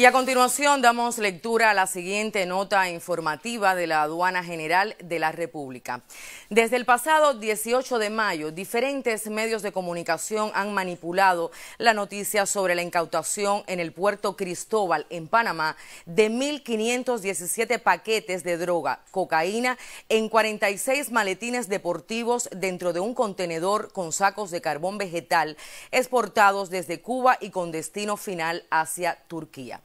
Y a continuación damos lectura a la siguiente nota informativa de la Aduana General de la República. Desde el pasado 18 de mayo, diferentes medios de comunicación han manipulado la noticia sobre la incautación en el puerto Cristóbal, en Panamá, de 1.517 paquetes de droga, cocaína, en 46 maletines deportivos dentro de un contenedor con sacos de carbón vegetal exportados desde Cuba y con destino final hacia Turquía.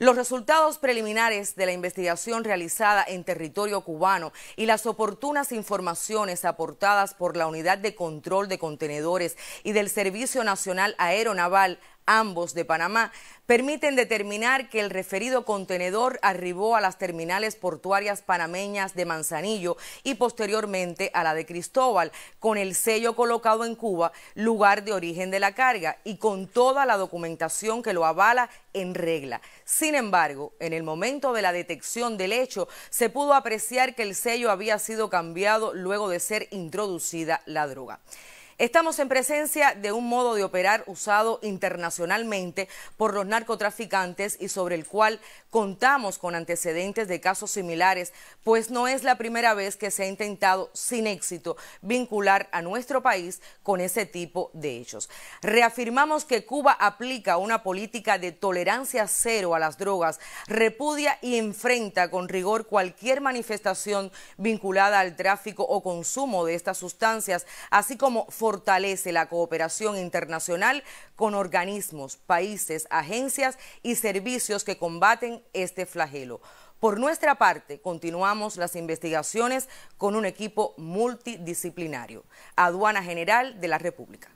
Los resultados preliminares de la investigación realizada en territorio cubano y las oportunas informaciones aportadas por la Unidad de Control de Contenedores y del Servicio Nacional Aeronaval ambos de Panamá, permiten determinar que el referido contenedor arribó a las terminales portuarias panameñas de Manzanillo y posteriormente a la de Cristóbal, con el sello colocado en Cuba, lugar de origen de la carga, y con toda la documentación que lo avala en regla. Sin embargo, en el momento de la detección del hecho, se pudo apreciar que el sello había sido cambiado luego de ser introducida la droga. Estamos en presencia de un modo de operar usado internacionalmente por los narcotraficantes y sobre el cual contamos con antecedentes de casos similares, pues no es la primera vez que se ha intentado sin éxito vincular a nuestro país con ese tipo de hechos. Reafirmamos que Cuba aplica una política de tolerancia cero a las drogas, repudia y enfrenta con rigor cualquier manifestación vinculada al tráfico o consumo de estas sustancias, así como fortalece la cooperación internacional con organismos, países, agencias y servicios que combaten este flagelo. Por nuestra parte, continuamos las investigaciones con un equipo multidisciplinario, Aduana General de la República.